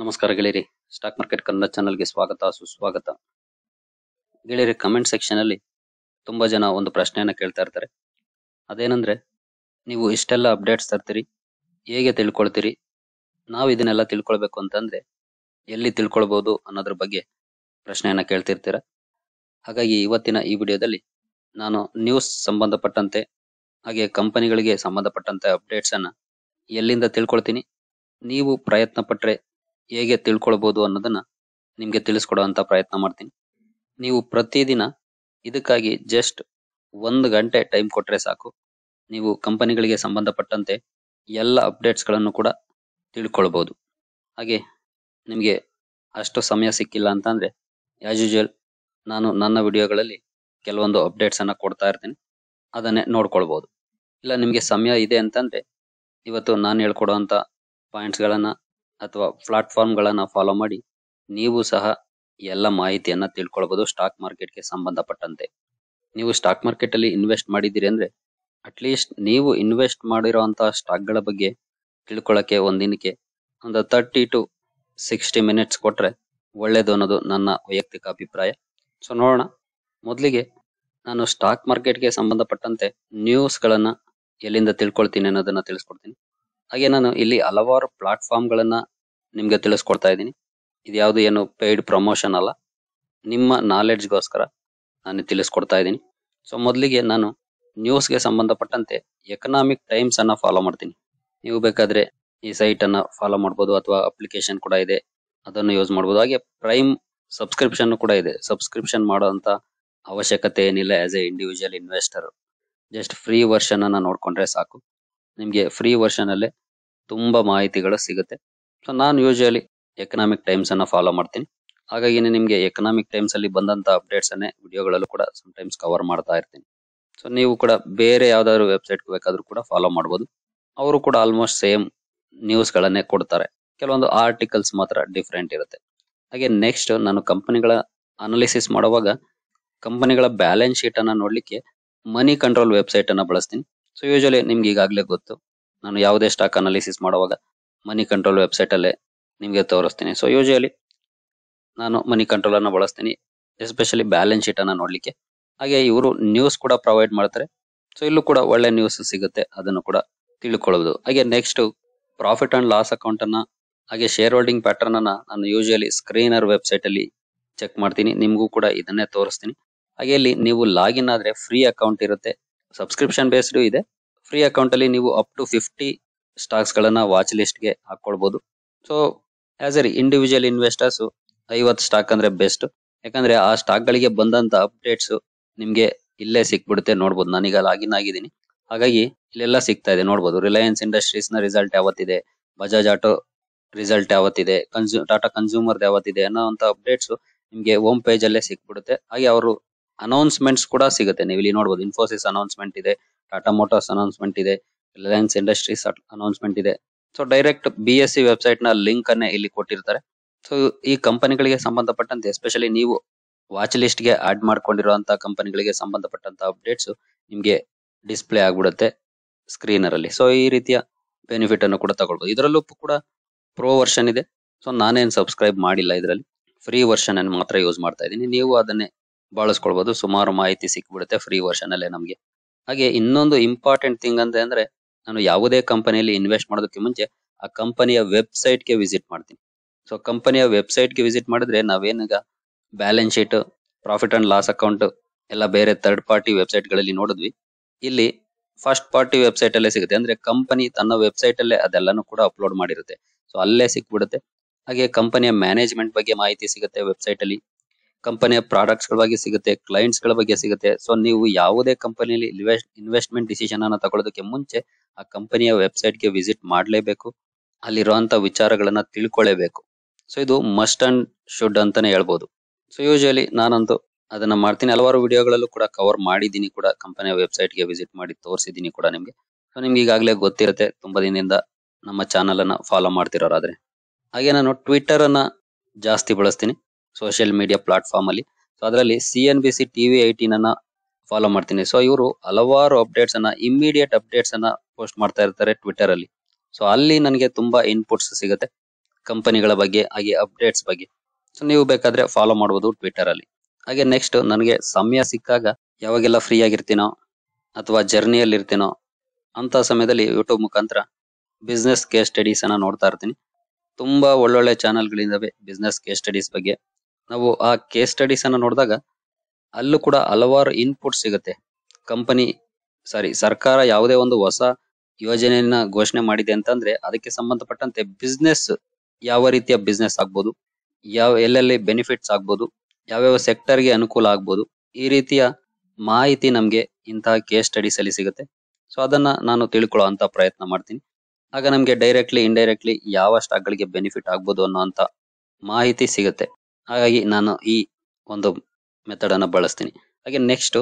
ನಮಸ್ಕಾರ ಗೆಳೆಯರಿ stock market Kannada ಚಾನಲ್ಗೆ ಸ್ವಾಗತ ಸುಸ್ವಾಗತ ಗೆಳೆಯರಿ ಕಮೆಂಟ್ ಸೆಕ್ಷನ್ ಅಲ್ಲಿ ತುಂಬಾ ಜನ ಒಂದು ಪ್ರಶ್ನೆಯನ್ನ ಕೇಳ್ತಾ ಇರ್ತಾರೆ ಅದೇನಂದ್ರೆ ನೀವು ಇಷ್ಟೆಲ್ಲ ಅಪ್ಡೇಟ್ಸ್ ತರ್ತೀರಿ ಹೇಗೆ ತಿಳ್ಕೊಳ್ತೀರಿ ನಾವು ಇದನ್ನೆಲ್ಲ ತಿಳ್ಕೊಳ್ಬೇಕು ಅಂತಂದ್ರೆ ಎಲ್ಲಿ ತಿಳ್ಕೊಳ್ಬಹುದು ಅನ್ನೋದ್ರ ಬಗ್ಗೆ ಪ್ರಶ್ನೆಯನ್ನ ಕೇಳ್ತಿರ್ತೀರ ಹಾಗಾಗಿ ಇವತ್ತಿನ ಈ ವಿಡಿಯೋದಲ್ಲಿ ನಾನು ನ್ಯೂಸ್ ಸಂಬಂಧಪಟ್ಟಂತೆ ಹಾಗೆ ಕಂಪನಿಗಳಿಗೆ ಸಂಬಂಧಪಟ್ಟಂತೆ ಅಪ್ಡೇಟ್ಸ್ ಅನ್ನ ಎಲ್ಲಿಂದ ತಿಳ್ಕೊಳ್ತೀನಿ ನೀವು ಪ್ರಯತ್ನ ಪಟ್ಟರೆ ಹೇಗೆ ತಿಳ್ಕೊಳ್ಬಹುದು ಅನ್ನೋದನ್ನ ನಿಮ್ಗೆ ತಿಳಿಸ್ಕೊಡುವಂತ ಪ್ರಯತ್ನ ಮಾಡ್ತೀನಿ ನೀವು ಪ್ರತಿದಿನ ಇದಕ್ಕಾಗಿ ಜಸ್ಟ್ ಒಂದು ಗಂಟೆ ಟೈಮ್ ಕೊಟ್ರೆ ಸಾಕು ನೀವು ಕಂಪನಿಗಳಿಗೆ ಸಂಬಂಧಪಟ್ಟಂತೆ ಎಲ್ಲ ಅಪ್ಡೇಟ್ಸ್ ಗಳನ್ನು ಕೂಡ ತಿಳ್ಕೊಳ್ಬಹುದು ಹಾಗೆ ನಿಮಗೆ ಅಷ್ಟು ಸಮಯ ಸಿಕ್ಕಿಲ್ಲ ಅಂತಂದ್ರೆ ಆಸ್ ಯೂಶುವಲ್ ನಾನು ನನ್ನ ವಿಡಿಯೋಗಳಲ್ಲಿ ಕೆಲವೊಂದು ಅಪ್ಡೇಟ್ಸ್ ಅನ್ನ ಕೊಡ್ತಾ ಇರ್ತೀನಿ ಅದನ್ನೇ ನೋಡ್ಕೊಳ್ಬಹುದು ಇಲ್ಲ ನಿಮಗೆ ಸಮಯ ಇದೆ ಅಂತಂದ್ರೆ ಇವತ್ತು ನಾನು ಹೇಳ್ಕೊಡುವಂತ ಪಾಯಿಂಟ್ಸ್ ಗಳನ್ನ ಅಥವಾ ಪ್ಲಾಟ್ಫಾರ್ಮ್ ಗಳನ್ನ ಫಾಲೋ ಮಾಡಿ ನೀವು ಸಹ ಎಲ್ಲ ಮಾಹಿತಿಯನ್ನ ತಿಳ್ಕೊಳ್ಬಹುದು ಸ್ಟಾಕ್ ಮಾರ್ಕೆಟ್ ಗೆ ಸಂಬಂಧಪಟ್ಟಂತೆ. ನೀವು ಸ್ಟಾಕ್ ಮಾರ್ಕೆಟ್ ಅಲ್ಲಿ ಇನ್ವೆಸ್ಟ್ ಮಾಡಿದ್ದೀರಿ ಅಂದ್ರೆ ಅಟ್ಲೀಸ್ಟ್ ನೀವು ಇನ್ವೆಸ್ಟ್ ಅಂತ ಸ್ಟಾಕ್ ಗಳ ಬಗ್ಗೆ ತಿಳ್ಕೊಳಕ್ಕೆ ಒಂದಿನಕ್ಕೆ ಒಂದು ಥರ್ಟಿ ಟು ಸಿಕ್ಸ್ಟಿ ಮಿನಿಟ್ಸ್ ಕೊಟ್ರೆ ಒಳ್ಳೇದು ಅನ್ನೋದು ನನ್ನ ವೈಯಕ್ತಿಕ ಅಭಿಪ್ರಾಯ. ಸೊ ನೋಡೋಣ ಮೊದಲಿಗೆ ನಾನು ಸ್ಟಾಕ್ ಮಾರ್ಕೆಟ್ ಗೆ ಸಂಬಂಧಪಟ್ಟಂತೆ ನ್ಯೂಸ್ ಗಳನ್ನ ಎಲ್ಲಿಂದ ತಿಳ್ಕೊಳ್ತೀನಿ ಅನ್ನೋದನ್ನ ತಿಳಿಸ್ಕೊಡ್ತೀನಿ. ಹಾಗೆ ನಾನು ಇಲ್ಲಿ ಹಲವಾರು ಪ್ಲಾಟ್ಫಾರ್ಮ್ ಗಳನ್ನ ನಿಮಗೆ ತಿಳಿಸ್ಕೊಡ್ತಾ ಇದ್ದೀನಿ ಇದು ಯಾವುದು ಏನು ಪೇಯ್ಡ್ ಪ್ರಮೋಷನ್ ಅಲ್ಲ ನಿಮ್ಮ ನಾಲೆಡ್ಜ್ ಗೋಸ್ಕರ ನಾನು ತಿಳಿಸ್ಕೊಡ್ತಾ ಇದ್ದೀನಿ ಸೊ ಮೊದಲಿಗೆ ನಾನು ನ್ಯೂಸ್ ಗೆ ಸಂಬಂಧಪಟ್ಟಂತೆ ಎಕನಾಮಿಕ್ ಟೈಮ್ಸ್ ಅನ್ನ ಫಾಲೋ ಮಾಡ್ತೀನಿ ನೀವು ಬೇಕಾದ್ರೆ ಈ ಸೈಟ್ ಅನ್ನ ಫಾಲೋ ಮಾಡಬಹುದು ಅಥವಾ ಅಪ್ಲಿಕೇಶನ್ ಕೂಡ ಇದೆ ಅದನ್ನು ಯೂಸ್ ಮಾಡಬಹುದು ಹಾಗೆ ಪ್ರೈಮ್ ಸಬ್ಸ್ಕ್ರಿಪ್ಷನ್ ಕೂಡ ಇದೆ ಸಬ್ಸ್ಕ್ರಿಪ್ಷನ್ ಮಾಡುವಂತ ಅವಶ್ಯಕತೆ ಏನಿಲ್ಲ as a individual investor just free version ಅನ್ನ ನೋಡ್ಕೊಂಡ್ರೆ ಸಾಕು. ನಿಮಗೆ ಫ್ರೀ ವರ್ಷನ್ ಅಲ್ಲಿ ತುಂಬಾ ಮಾಹಿತಿಗಳು ಸಿಗುತ್ತೆ ಸೊ ನಾನು ಯುಸುಆಲಿ ಎಕನಾಮಿಕ್ ಟೈಮ್ಸ್ ಅನ್ನ ಫಾಲೋ ಮಾಡ್ತೀನಿ ಹಾಗಾಗಿ ನಿಮಗೆ ಎಕನಾಮಿಕ್ ಟೈಮ್ಸ್ ಅಲ್ಲಿ ಬಂದಂತ ಅಪ್ಡೇಟ್ಸ್ ಅನ್ನೇ ವಿಡಿಯೋಗಳಲ್ಲೂ ಕೂಡ ಸಮ್ ಟೈಮ್ಸ್ ಕವರ್ ಮಾಡ್ತಾ ಇರ್ತೀನಿ ಸೊ ನೀವು ಕೂಡ ಬೇರೆ ಯಾವುದಾದ್ರು ವೆಬ್ಸೈಟ್ ಬೇಕಾದರೂ ಕೂಡ ಫಾಲೋ ಮಾಡಬಹುದು ಅವರು ಕೂಡ ಆಲ್ಮೋಸ್ಟ್ ಸೇಮ್ ನ್ಯೂಸ್ ಗಳನ್ನೇ ಕೊಡ್ತಾರೆ ಕೆಲವೊಂದು ಆರ್ಟಿಕಲ್ಸ್ ಮಾತ್ರ ಡಿಫ್ರೆಂಟ್ ಇರುತ್ತೆ ಹಾಗೆ ನೆಕ್ಸ್ಟ್ ನಾನು ಕಂಪನಿಗಳ ಅನಾಲಿಸಿಸ್ ಮಾಡುವಾಗ ಕಂಪನಿಗಳ ಬ್ಯಾಲೆನ್ಸ್ ಶೀಟ್ ಅನ್ನ ನೋಡ್ಲಿಕ್ಕೆ ಮನಿ ಕಂಟ್ರೋಲ್ ವೆಬ್ಸೈಟ್ ಅನ್ನ ಬಳಸ್ತೀನಿ ಸೊ ಯೂಶಲಿ ನಿಮ್ಗೆ ಈಗಾಗಲೇ ಗೊತ್ತು ನಾನು ಯಾವುದೇ ಸ್ಟಾಕ್ ಅನಾಲಿಸಿಸ್ ಮಾಡುವಾಗ ಮನಿ ಕಂಟ್ರೋಲ್ ವೆಬ್ಸೈಟ್ ಅಲ್ಲೇ ನಿಮಗೆ ತೋರಿಸ್ತೀನಿ ಸೊ ಯೂಶುವಲಿ ನಾನು ಮನಿ ಕಂಟ್ರೋಲ್ ಅನ್ನ ಬಳಸ್ತೀನಿ ಎಸ್ಪೆಷಲಿ ಬ್ಯಾಲೆನ್ಸ್ ಶೀಟ್ ಅನ್ನ ನೋಡ್ಲಿಕ್ಕೆ ಹಾಗೆ ಇವರು ನ್ಯೂಸ್ ಕೂಡ ಪ್ರೊವೈಡ್ ಮಾಡ್ತಾರೆ ಸೊ ಇಲ್ಲೂ ಕೂಡ ಒಳ್ಳೆ ನ್ಯೂಸ್ ಸಿಗುತ್ತೆ ಅದನ್ನು ಕೂಡ ತಿಳ್ಕೊಳ್ಳೋದು ಹಾಗೆ next profit and loss account ಅನ್ನ ಹಾಗೆ ಶೇರ್ ಹೋಲ್ಡಿಂಗ್ ಪ್ಯಾಟರ್ನ್ ಅನ್ನ ನಾನು ಯೂಶುವಲಿ ಸ್ಕ್ರೀನರ್ ವೆಬ್ಸೈಟ್ ಅಲ್ಲಿ ಚೆಕ್ ಮಾಡ್ತೀನಿ ನಿಮಗೂ ಕೂಡ ಇದನ್ನೇ ತೋರಿಸ್ತೀನಿ ಹಾಗೆ ಇಲ್ಲಿ ನೀವು ಲಾಗಿನ್ ಆದ್ರೆ ಫ್ರೀ ಅಕೌಂಟ್ ಇರುತ್ತೆ ಸಬ್ಸ್ಕ್ರಿಪ್ಷನ್ ಬೇಸ್ಡ್ ಇದೆ ಫ್ರೀ ಅಕೌಂಟ್ ಅಲ್ಲಿ ನೀವು ಅಪ್ ಟು ಫಿಫ್ಟಿ ಸ್ಟಾಕ್ಸ್ ಗಳನ್ನ ವಾಚ್ ಲಿಸ್ಟ್ ಗೆ ಹಾಕೊಳ್ಬಹುದು so as a individual investors ಐವತ್ತು ಸ್ಟಾಕ್ ಅಂದ್ರೆ ಬೆಸ್ಟ್ ಯಾಕಂದ್ರೆ ಆ ಸ್ಟಾಕ್ ಗಳಿಗೆ ಬಂದಂತ ಅಪ್ಡೇಟ್ಸ್ ನಿಮ್ಗೆ ಇಲ್ಲೇ ಸಿಕ್ಬಿಡುತ್ತೆ ನೋಡಬಹುದು ನಾನೀಗ ಲಾಗಿನ್ ಆಗಿದ್ದೀನಿ ಹಾಗಾಗಿ ಇಲ್ಲೆಲ್ಲ ಸಿಗ್ತಾ ಇದೆ ನೋಡಬಹುದು ರಿಲಯನ್ಸ್ ಇಂಡಸ್ಟ್ರೀಸ್ ನ ರಿಸಲ್ಟ್ ಯಾವತ್ತಿದೆ ಬಜಾಜ್ ಆಟೋ ರಿಸಲ್ಟ್ ಯಾವತ್ತಿದೆ ಕನ್ಸೂ ಟಾಟಾ ಕನ್ಸ್ಯೂಮರ್ ಯಾವತ್ತಿದೆ ಅನ್ನೋ ಅಂತ ಅಪ್ಡೇಟ್ಸ್ ನಿಮ್ಗೆ ಹೋಮ್ ಪೇಜ್ ಅಲ್ಲೇ ಸಿಕ್ಬಿಡುತ್ತೆ ಹಾಗೆ ಅವರು ಅನೌನ್ಸ್ಮೆಂಟ್ಸ್ ಕೂಡ ಸಿಗುತ್ತೆ ನೀವು ಇಲ್ಲಿ ನೋಡಬಹುದು ಇನ್ಫೋಸಿಸ್ ಅನೌನ್ಸ್ಮೆಂಟ್ ಇದೆ ಟಾಟಾ ಮೋಟರ್ಸ್ ಅನೌನ್ಸ್ಮೆಂಟ್ ಇದೆ ರಿಲಯನ್ಸ್ ಇಂಡಸ್ಟ್ರೀಸ್ ಅನೌನ್ಸ್ಮೆಂಟ್ ಇದೆ so direct B S C website ನ ಲಿಂಕ್ ಅನ್ನೇ ಇಲ್ಲಿ ಕೊಟ್ಟಿರ್ತಾರೆ ಸೊ ಈ ಕಂಪನಿಗಳಿಗೆ ಸಂಬಂಧಪಟ್ಟಂತೆ ಎಸ್ಪೆಷಲಿ ನೀವು ವಾಚ್ ಲಿಸ್ಟ್ ಗೆ ಆಡ್ ಮಾಡ್ಕೊಂಡಿರುವಂತಹ ಕಂಪನಿಗಳಿಗೆ ಸಂಬಂಧಪಟ್ಟಂತ ಅಪ್ಡೇಟ್ಸ್ ನಿಮಗೆ ಡಿಸ್ಪ್ಲೇ ಆಗ್ಬಿಡುತ್ತೆ ಸ್ಕ್ರೀನರ್ ಅಲ್ಲಿ ಸೊ ಈ ರೀತಿಯ ಬೆನಿಫಿಟ್ ಅನ್ನು ಕೂಡ ತಗೊಳ್ಬಹುದು ಇದರಲ್ಲೂ ಕೂಡ ಪ್ರೋ ವರ್ಷನ್ ಇದೆ ಸೊ ನಾನೇನು ಸಬ್ಸ್ಕ್ರೈಬ್ ಮಾಡಿಲ್ಲ ಇದರಲ್ಲಿ ಫ್ರೀ ವರ್ಷನ್ ಅನ್ನು ಮಾತ್ರ ಯೂಸ್ ಮಾಡ್ತಾ ಇದ್ದೀನಿ ನೀವು ಅದನ್ನೇ ಬಳಸ್ಕೊಳ್ಬಹುದು ಸುಮಾರು ಮಾಹಿತಿ ಸಿಕ್ಬಿಡುತ್ತೆ ಫ್ರೀ ವರ್ಷನ್ ಅಲ್ಲೇ ನಮಗೆ ಹಾಗೆ ಇನ್ನೊಂದು ಇಂಪಾರ್ಟೆಂಟ್ ಥಿಂಗ್ ಅಂತ ಅಂದ್ರೆ ನಾನು ಯಾವುದೇ ಕಂಪನಿಯಲ್ಲಿ ಇನ್ವೆಸ್ಟ್ ಮಾಡೋದಕ್ಕೆ ಮುಂಚೆ ಆ ಕಂಪನಿಯ ವೆಬ್ಸೈಟ್ ಗೆ ವಿಸಿಟ್ ಮಾಡ್ತೀನಿ ಸೊ ಕಂಪನಿಯ ವೆಬ್ಸೈಟ್ ಗೆ ವಿಸಿಟ್ ಮಾಡಿದ್ರೆ ನಾವೇನೀಗ balance sheet profit and loss account ಎಲ್ಲ ಬೇರೆ ಥರ್ಡ್ ಪಾರ್ಟಿ ವೆಬ್ಸೈಟ್ ಗಳಲ್ಲಿ ನೋಡಿದ್ವಿ ಇಲ್ಲಿ ಫಸ್ಟ್ ಪಾರ್ಟಿ ವೆಬ್ಸೈಟ್ ಅಲ್ಲೇ ಸಿಗುತ್ತೆ ಅಂದ್ರೆ ಕಂಪನಿ ತನ್ನ ವೆಬ್ಸೈಟ್ ಅಲ್ಲೇ ಅದೆಲ್ಲಾನು ಕೂಡ ಅಪ್ಲೋಡ್ ಮಾಡಿರುತ್ತೆ ಸೊ ಅಲ್ಲೇ ಸಿಕ್ಬಿಡುತ್ತೆ ಹಾಗೆ ಕಂಪನಿಯ ಮ್ಯಾನೇಜ್ಮೆಂಟ್ ಬಗ್ಗೆ ಮಾಹಿತಿ ಸಿಗುತ್ತೆ ವೆಬ್ಸೈಟ್ ಅಲ್ಲಿ ಕಂಪನಿಯ ಪ್ರಾಡಕ್ಟ್ಸ್ ಗಳ ಬಗ್ಗೆ ಸಿಗುತ್ತೆ ಕ್ಲೈಂಟ್ಸ್ ಗಳ ಬಗ್ಗೆ ಸಿಗುತ್ತೆ ಸೊ ನೀವು ಯಾವುದೇ ಕಂಪನಿಯಲ್ಲಿ ಇನ್ವೆಸ್ಟ್ ಇನ್ವೆಸ್ಟ್ಮೆಂಟ್ ಡಿಸಿಷನ್ ಅನ್ನ ತಗೊಳ್ಳೋದಕ್ಕೆ ಮುಂಚೆ ಆ ಕಂಪನಿಯ ವೆಬ್ಸೈಟ್ ಗೆ ವಿಸಿಟ್ ಮಾಡಲೇಬೇಕು ಅಲ್ಲಿರುವಂತ ವಿಚಾರಗಳನ್ನ ತಿಳ್ಕೊಳ್ಳೇಬೇಕು ಸೊ ಇದು ಮಸ್ಟ್ ಅಂಡ್ ಶುಡ್ ಅಂತಾನೆ ಹೇಳ್ಬಹುದು ಸೊ ಯೂಶುವಲಿ ನಾನಂತೂ ಅದನ್ನ ಮಾಡ್ತೀನಿ ಹಲವಾರು ವಿಡಿಯೋಗಳಲ್ಲೂ ಕೂಡ ಕವರ್ ಮಾಡಿದ್ದೀನಿ ಕೂಡ ಕಂಪನಿಯ ವೆಬ್ಸೈಟ್ ಗೆ ವಿಸಿಟ್ ಮಾಡಿ ತೋರಿಸಿದ್ದೀನಿ ಕೂಡ ನಿಮಗೆ ಸೊ ನಿಮ್ಗೆ ಈಗಾಗಲೇ ಗೊತ್ತಿರುತ್ತೆ ತುಂಬಾ ದಿನದಿಂದ ನಮ್ಮ ಚಾನೆಲ್ ಅನ್ನ ಫಾಲೋ ಮಾಡ್ತಿರೋರಾದ್ರೆ ಹಾಗೆ ನಾನು ಟ್ವಿಟರ್ ಅನ್ನ ಜಾಸ್ತಿ ಬಳಸ್ತೀನಿ ಸೋಷಿಯಲ್ ಮೀಡಿಯಾ ಪ್ಲಾಟ್ಫಾರ್ಮ್ ಅಲ್ಲಿ ಸೊ ಅದರಲ್ಲಿ C N B C TV eighteen ಅನ್ನ ಫಾಲೋ ಮಾಡ್ತೀನಿ ಸೊ ಇವರು ಹಲವಾರು ಅಪ್ಡೇಟ್ಸ್ ಅನ್ನ ಇಮ್ಮಿಡಿಯೇಟ್ ಅಪ್ಡೇಟ್ಸ್ ಅನ್ನ ಪೋಸ್ಟ್ ಮಾಡ್ತಾ ಇರ್ತಾರೆ ಟ್ವಿಟರ್ ಅಲ್ಲಿ ಸೊ ಅಲ್ಲಿ ನನಗೆ ತುಂಬಾ ಇನ್ಪುಟ್ಸ್ ಸಿಗುತ್ತೆ ಕಂಪನಿಗಳ ಬಗ್ಗೆ ಹಾಗೆ ಅಪ್ಡೇಟ್ಸ್ ಬಗ್ಗೆ ಸೊ ನೀವು ಬೇಕಾದ್ರೆ ಫಾಲೋ ಮಾಡಬಹುದು ಟ್ವಿಟರ್ ಅಲ್ಲಿ ಹಾಗೆ ನೆಕ್ಸ್ಟ್ ನನಗೆ ಸಮಯ ಸಿಕ್ಕಾಗ ಯಾವಾಗೆಲ್ಲ ಫ್ರೀ ಆಗಿರ್ತೀನೋ ಅಥವಾ ಜರ್ನಿಯಲ್ಲಿ ಇರ್ತೀನೋ ಅಂತ ಸಮಯದಲ್ಲಿ ಯೂಟ್ಯೂಬ್ ಮುಖಾಂತರ ಬಿಸ್ನೆಸ್ ಕೇಸ್ ಸ್ಟಡೀಸ್ ಅನ್ನ ನೋಡ್ತಾ ಇರ್ತೀನಿ ತುಂಬಾ ಒಳ್ಳೊಳ್ಳೆ ಚಾನೆಲ್ಗಳಿದ್ದಾವೆ ಬಿಸ್ನೆಸ್ ಕೇಸ್ ಸ್ಟಡೀಸ್ ಬಗ್ಗೆ ನಾವು ಆ ಕೇಸ್ ಸ್ಟಡೀಸ್ ಅನ್ನ ನೋಡಿದಾಗ ಅಲ್ಲೂ ಕೂಡ ಹಲವಾರು ಇನ್ಪುಟ್ ಸಿಗುತ್ತೆ ಕಂಪನಿ ಸಾರಿ ಸರ್ಕಾರ ಯಾವುದೇ ಒಂದು ಹೊಸ ಯೋಜನೆಯನ್ನ ಘೋಷಣೆ ಮಾಡಿದೆ ಅಂತಂದ್ರೆ ಅದಕ್ಕೆ ಸಂಬಂಧಪಟ್ಟಂತೆ ಬಿಸಿನೆಸ್ ಯಾವ ರೀತಿಯ ಬಿಸಿನೆಸ್ ಆಗಬಹುದು ಯಾವ ಎಲ್ಲೆಲ್ಲಿ ಬೆನಿಫಿಟ್ಸ್ ಆಗಬಹುದು ಯಾವ್ಯಾವ ಸೆಕ್ಟರ್ ಗೆ ಅನುಕೂಲ ಆಗಬಹುದು ಈ ರೀತಿಯ ಮಾಹಿತಿ ನಮಗೆ ಇಂತಹ ಕೇಸ್ ಸ್ಟಡೀಸ್ ಅಲ್ಲಿ ಸಿಗುತ್ತೆ ಸೊ ಅದನ್ನ ನಾನು ತಿಳ್ಕೊಳ್ಳೋ ಅಂತ ಪ್ರಯತ್ನ ಮಾಡ್ತೀನಿ ಆಗ ನಮಗೆ ಡೈರೆಕ್ಟ್ಲಿ ಇಂಡೈರೆಕ್ಟ್ಲಿ ಯಾವ ಸ್ಟಾಕ್ ಗಳಿಗೆ ಬೆನಿಫಿಟ್ ಆಗಬಹುದು ಅನ್ನೋ ಅಂತ ಮಾಹಿತಿ ಸಿಗುತ್ತೆ. ಹಾಗಾಗಿ ನಾನು ಈ ಒಂದು ಮೆಥಡ್ ಅನ್ನ ಬಳಸ್ತೀನಿ ಹಾಗೆ ನೆಕ್ಸ್ಟ್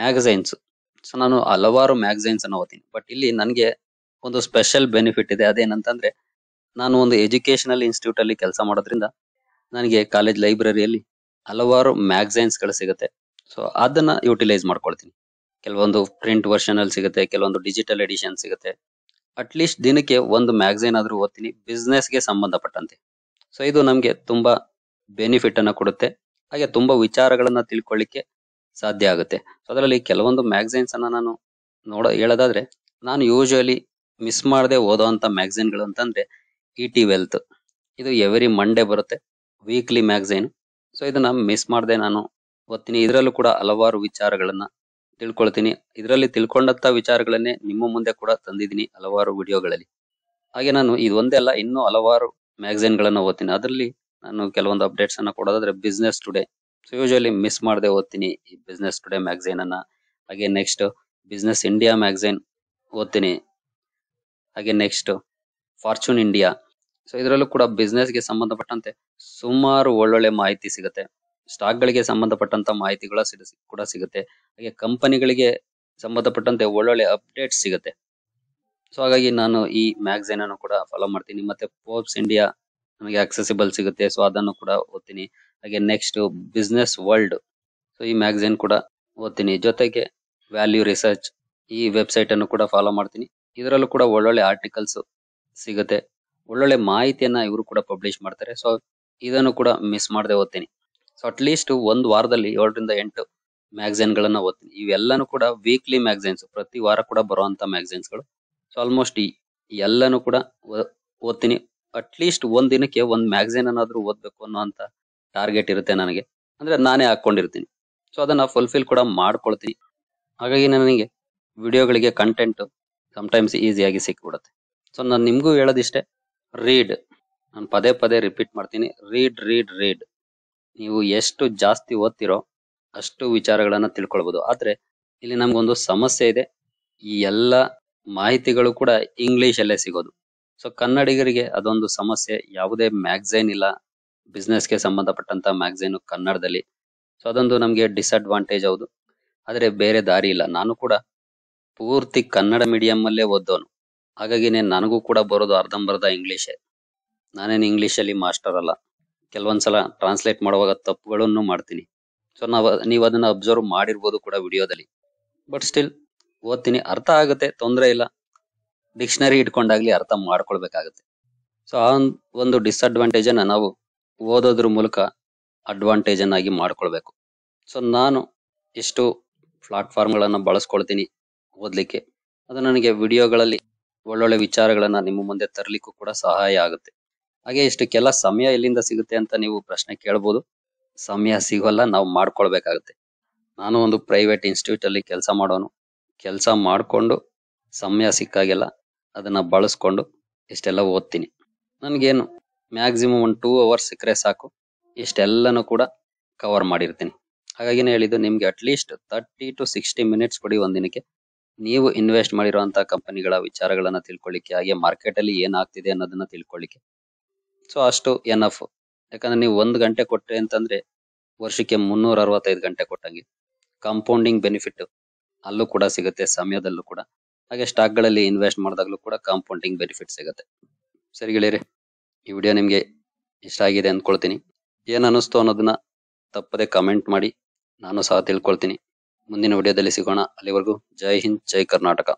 ಮ್ಯಾಗಝೈನ್ಸ್ ಸೊ ನಾನು ಹಲವಾರು ಮ್ಯಾಗಝೈನ್ಸ್ ಅನ್ನು ಓದ್ತೀನಿ ಬಟ್ ಇಲ್ಲಿ ನನಗೆ ಒಂದು ಸ್ಪೆಷಲ್ ಬೆನಿಫಿಟ್ ಇದೆ ಅದೇನಂತಂದ್ರೆ ನಾನು ಒಂದು ಎಜುಕೇಶನಲ್ ಇನ್ಸ್ಟಿಟ್ಯೂಟ್ ಅಲ್ಲಿ ಕೆಲಸ ಮಾಡೋದ್ರಿಂದ ನನಗೆ ಕಾಲೇಜ್ ಲೈಬ್ರರಿಯಲ್ಲಿ ಹಲವಾರು ಮ್ಯಾಗ್ಝೈನ್ಸ್ ಗಳು ಸಿಗುತ್ತೆ ಸೊ ಅದನ್ನ ಯುಟಿಲೈಸ್ ಮಾಡ್ಕೊಳ್ತೀನಿ ಕೆಲವೊಂದು ಪ್ರಿಂಟ್ ವರ್ಷನ್ ಅಲ್ಲಿ ಸಿಗುತ್ತೆ ಕೆಲವೊಂದು ಡಿಜಿಟಲ್ ಎಡಿಷನ್ ಸಿಗುತ್ತೆ ಅಟ್ ಲೀಸ್ಟ್ ದಿನಕ್ಕೆ ಒಂದು ಮ್ಯಾಗ್ಝೈನ್ ಆದ್ರೂ ಓದ್ತೀನಿ ಬಿಸ್ನೆಸ್ಗೆ ಗೆ ಸಂಬಂಧಪಟ್ಟಂತೆ ಸೊ ಇದು ನಮಗೆ ತುಂಬಾ ಬೆನಿಫಿಟ್ ಅನ್ನ ಕೊಡುತ್ತೆ ಹಾಗೆ ತುಂಬಾ ವಿಚಾರಗಳನ್ನ ತಿಳ್ಕೊಳ್ಳಿಕ್ಕೆ ಸಾಧ್ಯ ಆಗುತ್ತೆ ಅದರಲ್ಲಿ ಕೆಲವೊಂದು ಮ್ಯಾಗಝೈನ್ಸ್ ಅನ್ನ ನಾನು ನೋಡ ಹೇಳೋದಾದ್ರೆ ನಾನು ಯೂಶಲಿ ಮಿಸ್ ಮಾಡದೆ ಓದೋಂತ ಮ್ಯಾಗಝೈನ್ ಗಳು ಅಂತಂದ್ರೆ ಇ.ಟಿ e ವೆಲ್ತ್ ಇದು ಎವ್ರಿ ಮಂಡೇ ಬರುತ್ತೆ ವೀಕ್ಲಿ ಮ್ಯಾಗಝೈನ್ ಸೊ ಇದನ್ನ ಮಿಸ್ ಮಾಡದೆ ನಾನು ಓದ್ತೀನಿ ಇದರಲ್ಲೂ ಕೂಡ ಹಲವಾರು ವಿಚಾರಗಳನ್ನ ತಿಳ್ಕೊಳ್ತೀನಿ ಇದರಲ್ಲಿ ತಿಳ್ಕೊಂಡಂತ ವಿಚಾರಗಳನ್ನೇ ನಿಮ್ಮ ಮುಂದೆ ಕೂಡ ತಂದಿದ್ದೀನಿ ಹಲವಾರು ವಿಡಿಯೋಗಳಲ್ಲಿ ಹಾಗೆ ನಾನು ಇದೊಂದೇ ಅಲ್ಲ ಇನ್ನೂ ಹಲವಾರು ಮ್ಯಾಗಝೈನ್ ಗಳನ್ನ ಓದ್ತೀನಿ ಅದರಲ್ಲಿ ನಾನು ಕೆಲವೊಂದು ಅಪ್ಡೇಟ್ಸ್ ಅನ್ನ ಕೊಡೋದಾದ್ರೆ business today so usually miss ಮಾಡದೆ ಓದ್ತೀನಿ ಈ ಬಿಸಿನೆಸ್ ಟುಡೇ ಮ್ಯಾಗಝೈನ್ ಅನ್ನ ಹಾಗೆ ನೆಕ್ಸ್ಟ್ ಬಿಸಿನೆಸ್ ಇಂಡಿಯಾ ಮ್ಯಾಗಝೈನ್ ಓದ್ತೀನಿ ಹಾಗೆ ನೆಕ್ಸ್ಟ್ ಫಾರ್ಚೂನ್ ಇಂಡಿಯಾ ಸೊ ಇದರಲ್ಲೂ ಕೂಡ ಬಿಸಿನೆಸ್ ಗೆ ಸಂಬಂಧಪಟ್ಟಂತೆ ಸುಮಾರು ಒಳ್ಳೊಳ್ಳೆ ಮಾಹಿತಿ ಸಿಗುತ್ತೆ ಸ್ಟಾಕ್ ಗಳಿಗೆ ಸಂಬಂಧಪಟ್ಟಂತ ಮಾಹಿತಿಗಳ ಕೂಡ ಸಿಗುತ್ತೆ ಹಾಗೆ ಕಂಪನಿಗಳಿಗೆ ಸಂಬಂಧಪಟ್ಟಂತೆ ಒಳ್ಳೊಳ್ಳೆ ಅಪ್ಡೇಟ್ಸ್ ಸಿಗುತ್ತೆ ಸೊ ಹಾಗಾಗಿ ನಾನು ಈ ಮ್ಯಾಗ್ಝೀನ್ ಅನ್ನು ಕೂಡ ಫಾಲೋ ಮಾಡ್ತೀನಿ ಮತ್ತೆ ಪೋಪ್ಸ್ ಇಂಡಿಯಾ ನಮಗೆ ಅಕ್ಸೆಸಿಬಲ್ ಸಿಗುತ್ತೆ ಸೊ ಅದನ್ನು ಕೂಡ ಓದ್ತೀನಿ ಹಾಗೆ ನೆಕ್ಸ್ಟ್ ಬಿಸಿನೆಸ್ ವರ್ಲ್ಡ್ ಸೊ ಈ ಮ್ಯಾಗಝಿನ್ ಕೂಡ ಓದ್ತೀನಿ ಜೊತೆಗೆ ವ್ಯಾಲ್ಯೂ ರಿಸರ್ಚ್ ಈ ವೆಬ್ಸೈಟ್ ಅನ್ನು ಕೂಡ ಫಾಲೋ ಮಾಡ್ತೀನಿ ಇದರಲ್ಲೂ ಕೂಡ ಒಳ್ಳೊಳ್ಳೆ ಆರ್ಟಿಕಲ್ಸ್ ಸಿಗುತ್ತೆ ಒಳ್ಳೊಳ್ಳೆ ಮಾಹಿತಿಯನ್ನ ಇವರು ಕೂಡ ಪಬ್ಲಿಷ್ ಮಾಡ್ತಾರೆ ಸೊ ಇದನ್ನು ಕೂಡ ಮಿಸ್ ಮಾಡದೆ ಓದ್ತೀನಿ ಸೊ ಅಟ್ ಲೀಸ್ಟ್ ಒಂದು ವಾರದಲ್ಲಿ ಏಳರಿಂದ ಎಂಟು ಮ್ಯಾಗಜೀನ್ ಗಳನ್ನ ಓದ್ತೀನಿ ಇವೆಲ್ಲಾನು ಕೂಡ ವೀಕ್ಲಿ ಮ್ಯಾಗಜೀನ್ಸ್ ಪ್ರತಿ ವಾರ ಕೂಡ ಬರುವಂತ ಮ್ಯಾಗಜೀನ್ಸ್ ಗಳು ಸೊ ಆಲ್ಮೋಸ್ಟ್ ಎಲ್ಲಾನು ಕೂಡ ಓದ್ತೀನಿ ಅಟ್ ಲೀಸ್ಟ್ ಒಂದ್ ದಿನಕ್ಕೆ ಒಂದ್ ಮ್ಯಾಗಝಿನ್ ಅನ್ನಾದ್ರು ಓದ್ಬೇಕು ಅನ್ನುವಂತ ಟಾರ್ಗೆಟ್ ಇರುತ್ತೆ ನನಗೆ ಅಂದ್ರೆ ನಾನೇ ಹಾಕೊಂಡಿರ್ತೀನಿ ಸೊ ಅದನ್ನ ಫುಲ್ಫಿಲ್ ಕೂಡ ಮಾಡ್ಕೊಳ್ತೀನಿ ಹಾಗಾಗಿ ನನಗೆ ವಿಡಿಯೋಗಳಿಗೆ ಕಂಟೆಂಟ್ ಸಮ್ ಟೈಮ್ಸ್ ಈಸಿಯಾಗಿ ಸಿಕ್ಬಿಡುತ್ತೆ ಸೊ ನಾನು ನಿಮಗೂ ಹೇಳೋದಿಷ್ಟೇ ರೀಡ್ ನಾನು ಪದೇ ಪದೇ ರಿಪೀಟ್ ಮಾಡ್ತೀನಿ ರೀಡ್ ರೀಡ್ ರೀಡ್ ನೀವು ಎಷ್ಟು ಜಾಸ್ತಿ ಓದ್ತಿರೋ ಅಷ್ಟು ವಿಚಾರಗಳನ್ನ ತಿಳ್ಕೊಳ್ಬಹುದು ಆದ್ರೆ ಇಲ್ಲಿ ನಮಗೊಂದು ಸಮಸ್ಯೆ ಇದೆ ಈ ಎಲ್ಲ ಮಾಹಿತಿಗಳು ಕೂಡ ಇಂಗ್ಲಿಷ್ ಅಲ್ಲೇ ಸಿಗೋದು ಸೊ ಕನ್ನಡಿಗರಿಗೆ ಅದೊಂದು ಸಮಸ್ಯೆ ಯಾವುದೇ ಮ್ಯಾಗ್ಝೈನ್ ಇಲ್ಲ ಬಿಸ್ನೆಸ್ಗೆ ಗೆ ಸಂಬಂಧಪಟ್ಟಂತ ಮ್ಯಾಗ್ಝೈನು ಕನ್ನಡದಲ್ಲಿ ಸೊ ಅದೊಂದು ನಮಗೆ ಡಿಸ್ಅಡ್ವಾಂಟೇಜ್ ಹೌದು ಆದರೆ ಬೇರೆ ದಾರಿ ಇಲ್ಲ ನಾನು ಕೂಡ ಪೂರ್ತಿ ಕನ್ನಡ ಮೀಡಿಯಂ ಅಲ್ಲೇ ಓದ್ದೋನು ಹಾಗಾಗಿನೇ ನನಗೂ ಕೂಡ ಬರೋದು ಅರ್ಧಂಬರ್ಧ ಇಂಗ್ಲೀಷೇ ನಾನೇನು ಇಂಗ್ಲಿಷ್ ಅಲ್ಲಿ ಮಾಸ್ಟರ್ ಅಲ್ಲ ಕೆಲವೊಂದ್ಸಲ ಟ್ರಾನ್ಸ್ಲೇಟ್ ಮಾಡುವಾಗ ತಪ್ಪುಗಳನ್ನು ಮಾಡ್ತೀನಿ ಸೊ ನಾವು ನೀವು ಅದನ್ನ ಅಬ್ಸರ್ವ್ ಮಾಡಿರ್ಬೋದು ಕೂಡ ವಿಡಿಯೋದಲ್ಲಿ ಬಟ್ ಸ್ಟಿಲ್ ಓದ್ತೀನಿ ಅರ್ಥ ಆಗುತ್ತೆ ತೊಂದರೆ ಇಲ್ಲ ಡಿಕ್ಷನರಿ ಇಟ್ಕೊಂಡಾಗ್ಲಿ ಅರ್ಥ ಮಾಡ್ಕೊಳ್ಬೇಕಾಗುತ್ತೆ ಸೊ ಆ ಒಂದು ಡಿಸ್ಅಡ್ವಾಂಟೇಜ್ ಅನ್ನ ನಾವು ಓದೋದ್ರ ಮೂಲಕ ಅಡ್ವಾಂಟೇಜ್ ಅನ್ನಾಗಿ ಮಾಡ್ಕೊಳ್ಬೇಕು ಸೊ ನಾನು ಎಷ್ಟು ಪ್ಲಾಟ್ಫಾರ್ಮ್ ಗಳನ್ನ ಬಳಸ್ಕೊಳ್ತೀನಿ ಓದ್ಲಿಕ್ಕೆ ಅದು ನನಗೆ ವಿಡಿಯೋಗಳಲ್ಲಿ ಒಳ್ಳೊಳ್ಳೆ ವಿಚಾರಗಳನ್ನ ನಿಮ್ಮ ಮುಂದೆ ತರಲಿಕ್ಕೂ ಕೂಡ ಸಹಾಯ ಆಗುತ್ತೆ ಹಾಗೆ ಇಷ್ಟಕ್ಕೆಲ್ಲ ಸಮಯ ಎಲ್ಲಿಂದ ಸಿಗುತ್ತೆ ಅಂತ ನೀವು ಪ್ರಶ್ನೆ ಕೇಳ್ಬೋದು ಸಮಯ ಸಿಗೋಲ್ಲ ನಾವು ಮಾಡ್ಕೊಳ್ಬೇಕಾಗುತ್ತೆ ನಾನು ಒಂದು ಪ್ರೈವೇಟ್ ಇನ್ಸ್ಟಿಟ್ಯೂಟ್ ಅಲ್ಲಿ ಕೆಲಸ ಮಾಡೋನು ಕೆಲಸ ಮಾಡಿಕೊಂಡು ಸಮಯ ಸಿಕ್ಕಾಗೆಲ್ಲ ಅದನ್ನ ಬಳಸ್ಕೊಂಡು ಇಷ್ಟೆಲ್ಲ ಓದ್ತೀನಿ ನನಗೇನು ಮ್ಯಾಕ್ಸಿಮಮ್ ಒಂದು ಟೂ ಅವರ್ಸ್ ಸಿಕ್ಕರೆ ಸಾಕು ಇಷ್ಟೆಲ್ಲಾನು ಕೂಡ ಕವರ್ ಮಾಡಿರ್ತೀನಿ ಹಾಗಾಗಿನೇ ಹೇಳಿದ್ದು ನಿಮಗೆ at least thirty to sixty minutes ಕೊಡಿ ಒಂದಿನಕ್ಕೆ ನೀವು ಇನ್ವೆಸ್ಟ್ ಮಾಡಿರುವಂತಹ ಕಂಪನಿಗಳ ವಿಚಾರಗಳನ್ನ ತಿಳ್ಕೊಳ್ಳಿಕ್ಕೆ ಹಾಗೆ ಮಾರ್ಕೆಟ್ ಅಲ್ಲಿ ಏನಾಗ್ತಿದೆ ಅನ್ನೋದನ್ನ ತಿಳ್ಕೊಳ್ಳಿಕ್ಕೆ ಸೊ ಅಷ್ಟು ಎನ್ ಯಾಕಂದ್ರೆ ನೀವು ಒಂದು ಗಂಟೆ ಕೊಟ್ಟರೆ ಅಂತಂದ್ರೆ ವರ್ಷಕ್ಕೆ ಮುನ್ನೂರ ಅರವತ್ತೈದು ಗಂಟೆ ಕೊಟ್ಟಂಗೆ ಕಾಂಪೌಂಡಿಂಗ್ ಬೆನಿಫಿಟ್ ಅಲ್ಲೂ ಕೂಡ ಸಿಗುತ್ತೆ ಸಮಯದಲ್ಲೂ ಕೂಡ ಹಾಗೆ ಸ್ಟಾಕ್ ಗಳಲ್ಲಿ ಇನ್ವೆಸ್ಟ್ ಮಾಡಿದಾಗಲೂ ಕೂಡ ಕಾಂಪೌಂಡಿಂಗ್ ಬೆನಿಫಿಟ್ ಸಿಗುತ್ತೆ. ಸರಿ ಗೆಳೆಯರೇ ಈ ವಿಡಿಯೋ ನಿಮಗೆ ಇಷ್ಟ ಆಗಿದೆ ಅಂದ್ಕೊಳ್ತೀನಿ. ಏನ್ ಅನ್ನಿಸ್ತು ಅನ್ನೋದನ್ನ ತಪ್ಪದೆ ಕಮೆಂಟ್ ಮಾಡಿ ನಾನು ಸಹ ತಿಳ್ಕೊಳ್ತೀನಿ. ಮುಂದಿನ ವಿಡಿಯೋದಲ್ಲಿ ಸಿಗೋಣ ಅಲ್ಲಿವರೆಗೂ ಜೈ ಹಿಂದ್ ಜೈ ಕರ್ನಾಟಕ.